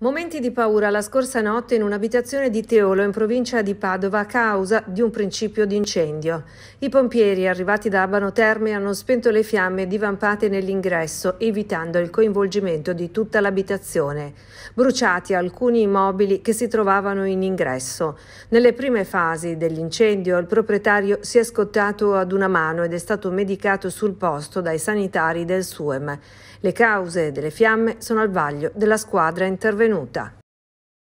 Momenti di paura la scorsa notte in un'abitazione di Teolo in provincia di Padova a causa di un principio di incendio. I pompieri arrivati da Abano Terme hanno spento le fiamme divampate nell'ingresso, evitando il coinvolgimento di tutta l'abitazione. Bruciati alcuni immobili che si trovavano in ingresso. Nelle prime fasi dell'incendio il proprietario si è scottato ad una mano ed è stato medicato sul posto dai sanitari del SUEM. Le cause delle fiamme sono al vaglio della squadra intervenuta benvenuta.